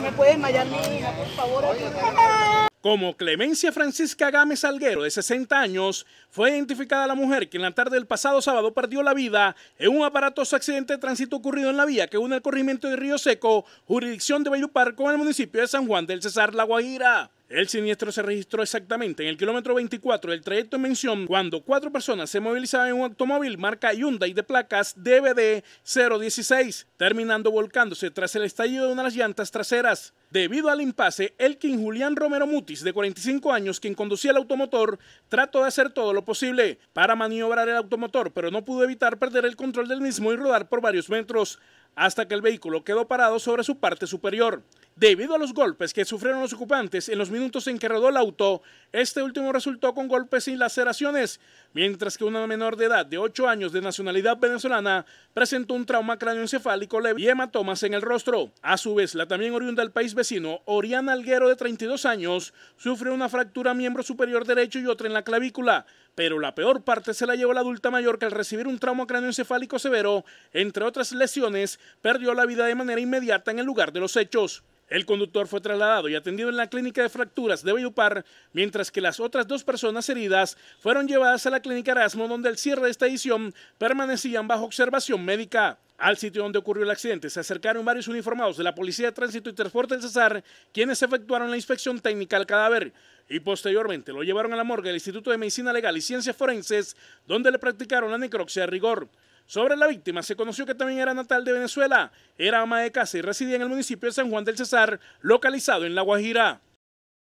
me puede mi hija, por favor. Como Clemencia Francisca Gámez Alguero, de 60 años, fue identificada la mujer que en la tarde del pasado sábado perdió la vida en un aparatoso accidente de tránsito ocurrido en la vía que une el corrimiento de Río Seco, jurisdicción de Bayupar, con el municipio de San Juan del Cesar, La Guajira. El siniestro se registró exactamente en el kilómetro 24 del trayecto en mención cuando cuatro personas se movilizaban en un automóvil marca Hyundai de placas DVD 016, terminando volcándose tras el estallido de una de las llantas traseras. Debido al impasse, quien Julián Romero Mutis, de 45 años, quien conducía el automotor, trató de hacer todo lo posible para maniobrar el automotor, pero no pudo evitar perder el control del mismo y rodar por varios metros, hasta que el vehículo quedó parado sobre su parte superior. Debido a los golpes que sufrieron los ocupantes en los minutos en que rodó el auto, este último resultó con golpes y laceraciones, mientras que una menor de edad de 8 años de nacionalidad venezolana presentó un trauma cráneoencefálico leve y hematomas en el rostro. A su vez, la también oriunda del país vecino, Oriana Alguero, de 32 años, sufrió una fractura miembro superior derecho y otra en la clavícula, pero la peor parte se la llevó la adulta mayor que al recibir un trauma cráneoencefálico severo, entre otras lesiones, perdió la vida de manera inmediata en el lugar de los hechos. El conductor fue trasladado y atendido en la clínica de fracturas de Bayupar, mientras que las otras dos personas heridas fueron llevadas a la clínica Erasmo, donde al cierre de esta edición permanecían bajo observación médica. Al sitio donde ocurrió el accidente se acercaron varios uniformados de la Policía de Tránsito y Transporte del Cesar, quienes efectuaron la inspección técnica al cadáver y posteriormente lo llevaron a la morgue del Instituto de Medicina Legal y Ciencias Forenses, donde le practicaron la necropsia rigor. Sobre la víctima se conoció que también era natal de Venezuela, era ama de casa y residía en el municipio de San Juan del Cesar, localizado en La Guajira.